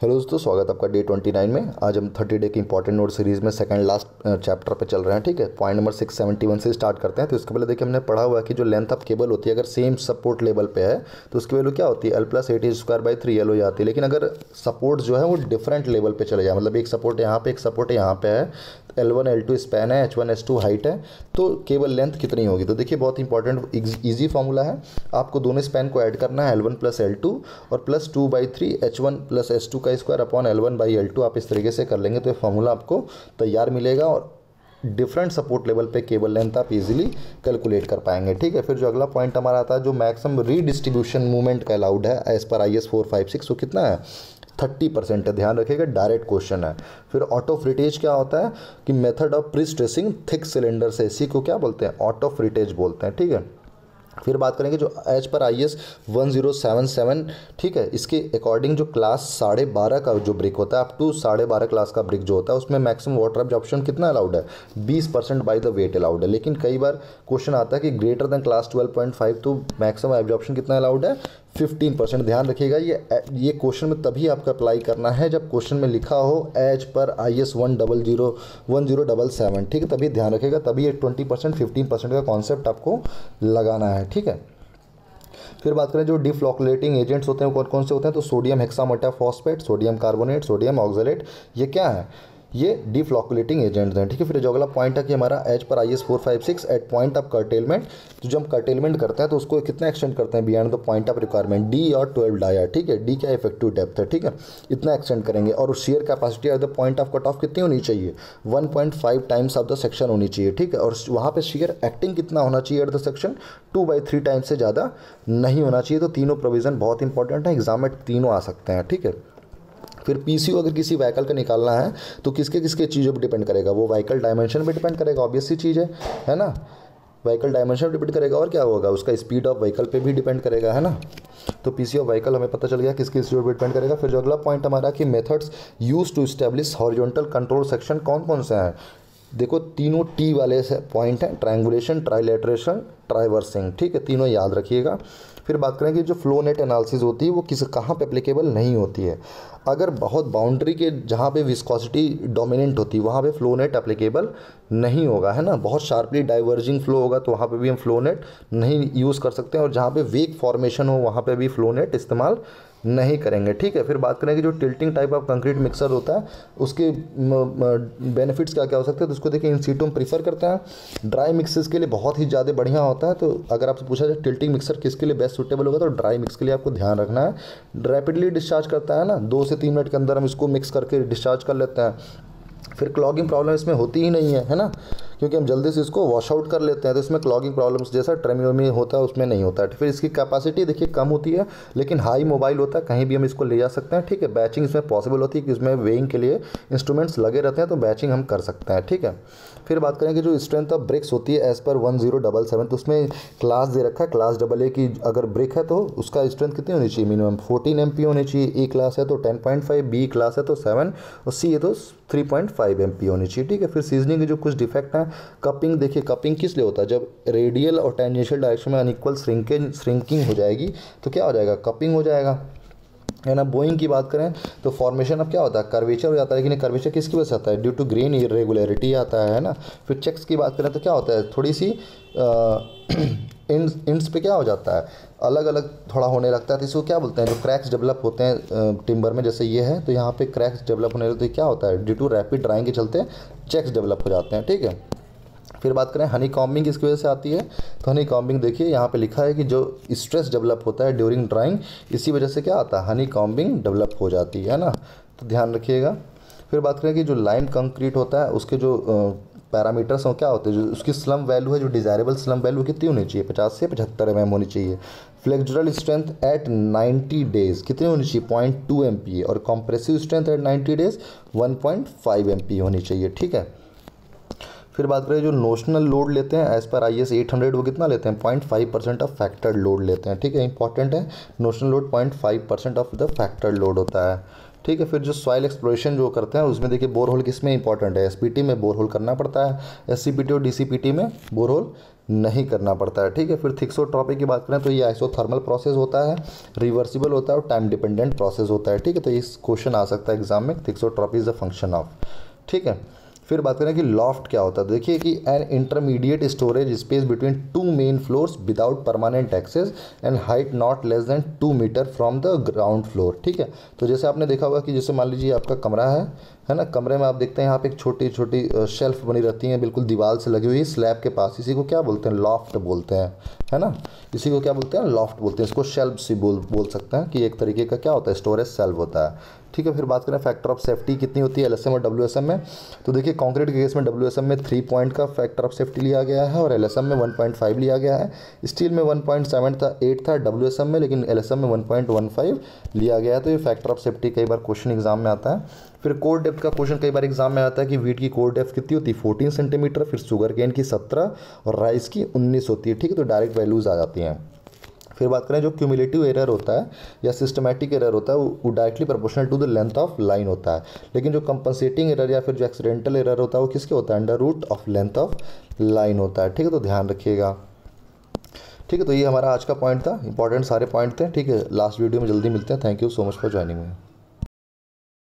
hello दोस्तों स्वागत आपका डे ट्वेंटी नाइन में आज हम थर्टी डे की इंपॉर्टेंट नोट सीरीज में सेकंड लास्ट चैप्टर पे चल रहे हैं ठीक है point number six seventy one से स्टार्ट करते हैं तो इसके पहले देखिए हमने पढ़ा हुआ है कि जो लेंथ ऑफ केबल होती है अगर सेम सपोर्ट लेवल पे है तो उसकी वैल्यू क्या होती है L plus eight square by three L हो जाती है लेकिन अगर सपोर्ट जो है वो डिफरेंट लेवल पर चले जाए मतलब एक सपोर्ट यहाँ पर एक सपोर्ट यहाँ पर है L one L two span है H one H two height है तो केबल लेंथ तो कितनी होगी तो देखिए बहुत इंपॉर्टेंट ईजी फॉर्मूला है आपको दोनों स्पैन को ऐड करना है L one plus L two और plus two by three H one plus S two का square upon L one by L two आप इस तरीके से कर लेंगे तो ये फॉर्मूला आपको तैयार मिलेगा और डिफरेंट सपोर्ट लेवल पे केबल लेंथ आप इजीली कैलकुलेट कर पाएंगे ठीक है फिर जो अगला पॉइंट हमारा आता है जो मैक्सिमम रीडिस्ट्रीब्यूशन मूवमेंट का अलाउड है as per I S four five six वो कितना है थर्टी परसेंट है ध्यान रखिएगा डायरेक्ट क्वेश्चन है फिर ऑटो फ्रिटेज क्या होता है कि method of pre stressing thick cylinder से इसी को क्या बोलते हैं ऑटो फ्रिटेज बोलते हैं ठीक है फिर बात करेंगे जो as per I S one zero seven seven ठीक है इसके अकॉर्डिंग जो क्लास साढ़े बारह का जो ब्रिक होता है अप टू साढ़े बारह क्लास का ब्रिक जो होता है उसमें मैक्सिमम वाटर एब्जॉर्प्शन कितना अलाउड है बीस percent by the weight allowed है लेकिन कई बार क्वेश्चन आता है कि greater than class twelve point five तो मैक्सिमम एब्जॉर्प्शन कितना अलाउड है फिफ्टीन परसेंट ध्यान रखिएगा ये ये क्वेश्चन में तभी आपका अप्लाई करना है जब क्वेश्चन में लिखा हो as per I S one double zero one zero double seven ठीक है तभी ध्यान रखिएगा तभी ये ट्वेंटी परसेंट फिफ्टीन परसेंट का कॉन्सेप्ट आपको लगाना है ठीक है फिर बात करें जो डिफ्लॉकलेटिंग एजेंट्स होते हैं कौन कौन से होते हैं तो sodium hexametaphosphate sodium carbonate sodium oxalate ये क्या है ये डिफ्लॉकुलेटिंग एजेंट हैं ठीक है फिर जो अगला पॉइंट है कि हमारा as per I S four five six eight point of curtailment तो जब हम कर्टेलमेंट करते हैं तो उसको कितना एक्सटेंड करते हैं beyond the point of requirement D और ट्वेल्व डाया ठीक है डी क्या इफेक्टिव डेप्थ है ठीक है इतना एक्सटेंड करेंगे और उस shear capacity of the point of cut off कितनी होनी चाहिए one point five times of the section होनी चाहिए ठीक है और वहाँ पर शेयर एक्टिंग कितना होना चाहिए at the section two by three times से ज़्यादा नहीं होना चाहिए तो तीनों प्रोविज़न बहुत इंपॉर्टेंट है एग्जाम में तीनों आ सकते हैं ठीक है फिर पी अगर किसी वहीकल का निकालना है तो किसके किसके चीज़ों पर डिपेंड करेगा वो वहीकल डायमेंशन पर डिपेंड करेगा सी चीज़ है है ना वहीकल डायमेंशन पर डिपेंड करेगा और क्या होगा उसका स्पीड ऑफ वहीकल पे भी डिपेंड करेगा है ना तो पी सी ऑफ वहीकल हमें पता चल गया किस किस पर डिपेंड करेगा फिर जो अगला पॉइंट हमारा कि methods use to establish horizontal control section कौन कौन से हैं देखो तीनों टी वाले से पॉइंट हैं ट्राइंगुलेशन ट्राइलेट्रेशन ट्राइवर्सिंग ठीक है तीनों याद रखिएगा फिर बात करेंगे जो फ्लो नेट एनालिसिस होती है वो किस कहाँ पे अप्लीकेबल नहीं होती है अगर बहुत बाउंड्री के जहाँ पे विस्कोसिटी डोमिनेंट होती है वहाँ पे फ्लो नेट अप्लीकेबल नहीं होगा है ना बहुत शार्पली डाइवर्जिंग फ्लो होगा तो वहाँ पे भी हम फ्लो नेट नहीं यूज़ कर सकते हैं और जहाँ पे वेक फॉर्मेशन हो वहाँ पे भी फ्लो नेट इस्तेमाल नहीं करेंगे ठीक है फिर बात करेंगे जो tilting type of concrete mixer होता है उसके बेनिफिट्स क्या क्या हो सकते हैं तो उसको देखिए इन सीटों प्रीफर करते हैं ड्राई मिक्सर्स के लिए बहुत ही ज़्यादा बढ़िया होता है तो अगर आपसे पूछा जाए टिल्टिंग मिक्सर किसके लिए बेस्ट सुटेबल होगा तो ड्राई मिक्स के लिए आपको ध्यान रखना है रैपिडली डिस्चार्ज करता है ना दो से तीन मिनट के अंदर हम इसको मिक्स करके डिस्चार्ज कर लेते हैं फिर क्लॉगिंग प्रॉब्लम इसमें होती ही नहीं है है ना क्योंकि हम जल्दी से इसको वॉश आउट कर लेते हैं तो इसमें क्लॉगिंग प्रॉब्लम्स जैसा ट्रेमी होता है उसमें नहीं होता है फिर इसकी कैपेसिटी देखिए कम होती है लेकिन हाई मोबाइल होता है कहीं भी हम इसको ले जा सकते हैं ठीक है बैचिंग इसमें पॉसिबल होती है कि इसमें वेइंग के लिए इंस्ट्रूमेंट्स लगे रहते हैं तो बैचिंग हम कर सकते हैं ठीक है फिर बात करेंगे जो स्ट्रेंथ ऑफ ब्रिक्स होती है as per one zero double seven तो उसमें क्लास दे रखा है क्लास डबल ए की अगर ब्रिक है तो उसका स्ट्रेंथ कितनी होनी चाहिए मिनिमम फोर्टीन एम होनी चाहिए ए क्लास है तो ten point five B class है तो सेवन और सी है तो थ्री पॉइंट फाइव एम होनी चाहिए ठीक है फिर सीजनिंग के जो कुछ डिफेक्ट हैं कपिंग देखिए कपिंग किस लिए होता है जब रेडियल और टेंजेंशियल डायरेक्शन में अनइक्वल श्रिंकेज श्रिंकिंग हो जाएगी तो क्या हो जाएगा कपिंग हो जाएगा है ना बोइंग की बात करें तो फॉर्मेशन अब क्या होता है कर्वेचर हो जाता है लेकिन कर्वेचर किसकी वजह से आता है ड्यू टू ग्रेन इरेगुलरिटी आता है ना फिर चेक्स की बात करें तो क्या होता है थोड़ी सी इंड्स एंड्स पे क्या हो जाता है अलग अलग थोड़ा होने लगता है तो इसको क्या बोलते हैं जो क्रैक्स डेवलप होते हैं टिम्बर में जैसे ये है तो यहाँ पे क्रैक्स डेवलप होने लगते क्या होता है ड्यू टू रैपिड ड्राइंग के चलते चेक्स डेवलप हो जाते हैं ठीक है फिर बात करें हनी कॉम्बिंग किसकी वजह से आती है तो हनी कॉम्बिंग देखिए यहाँ पे लिखा है कि जो स्ट्रेस डेवलप होता है ड्यूरिंग ड्राइंग इसी वजह से क्या आता है हनी कॉम्बिंग डेवलप हो जाती है ना तो ध्यान रखिएगा फिर बात करें कि जो लाइम कंक्रीट होता है उसके जो पैरामीटर्स हैं क्या होते हैं जो उसकी स्लम वैल्यू है जो डिजायरेबल स्लम वैल्यू कितनी होनी चाहिए पचास से पचहत्तर एम mm होनी चाहिए फ्लेक्जरल स्ट्रेंथ एट 90 डेज कितनी होनी चाहिए पॉइंट टू एम और compressive strength at 90 days 1.5 M होनी चाहिए ठीक है फिर बात करें जो नोशनल लोड लेते हैं as per I S eight hundred वो कितना लेते हैं point five percent of factored load लेते हैं ठीक है इंपॉर्टेंट है notional load point five percent of the factored load होता है ठीक है फिर जो सॉइल एक्सप्लोरेशन जो करते हैं उसमें देखिए बोर होल किस में इंपॉर्टेंट है टी में बोर होल करना पड़ता है टी और टी में बोर होल नहीं करना पड़ता है ठीक है फिर थिक्सोट्रॉपी की बात करें तो ये आइसोथर्मल प्रोसेस होता है रिवर्सिबल होता है और टाइम डिपेंडेंट प्रोसेस होता है ठीक है तो इस क्वेश्चन आ सकता है एग्जाम में thixotropy is a function of ठीक है फिर बात करें कि लॉफ्ट क्या होता है तो देखिए कि an intermediate storage space between two main floors without permanent access and height not less than two meter from the ground floor ठीक है तो जैसे आपने देखा होगा कि जैसे मान लीजिए आपका कमरा है है ना कमरे में आप देखते हैं यहाँ पे एक छोटी छोटी शेल्फ बनी रहती है बिल्कुल दीवार से लगी हुई स्लैब के पास इसी को क्या बोलते हैं लॉफ्ट बोलते हैं है ना इसी को क्या बोलते हैं लॉफ्ट बोलते हैं इसको शेल्फ सी बोल बोल सकते हैं कि एक तरीके का क्या होता है स्टोरेज सेल्फ होता है ठीक है फिर बात करें फैक्टर ऑफ सेफ्टी कितनी होती है एल और डब्ल्यू में तो देखिए कॉन्क्रीट के केस में डब्ल्यू में थ्री पॉइंट का फैक्टर ऑफ सेफ्टी लिया गया है और एल में वन पॉइंट फाइव लिया गया है स्टील में वन पॉइंट सेवन था एट था डब्ल्यू में लेकिन एल में वन पॉइंट वन फाइव लिया गया है तो ये फैक्टर ऑफ सेफ्टी कई बार क्वेश्चन एग्जाम में आता है फिर कोर डेप्थ का क्वेश्चन कई बार एग्जाम में आता है कि वीट की कोर डेप्थ कितनी होती है फोर्टीन सेंटीमीटर फिर शुगर केन की सत्रह और राइस की उन्नीस होती है ठीक है तो डायरेक्ट वैल्यूज़ आ जाती हैं फिर बात करें जो क्यूमुलेटिव एरर होता है या सिस्टमेटिक एरर होता है वो directly proportional to the length of line होता है लेकिन जो कंपनसेटिंग एरर या फिर जो एक्सीडेंटल एरर होता है वो किसके होता है under root of length of line होता है ठीक है तो ध्यान रखिएगा ठीक है तो ये हमारा आज का पॉइंट था इंपॉर्टेंट सारे पॉइंट थे ठीक है लास्ट वीडियो में जल्दी मिलते हैं thank you so much for joining में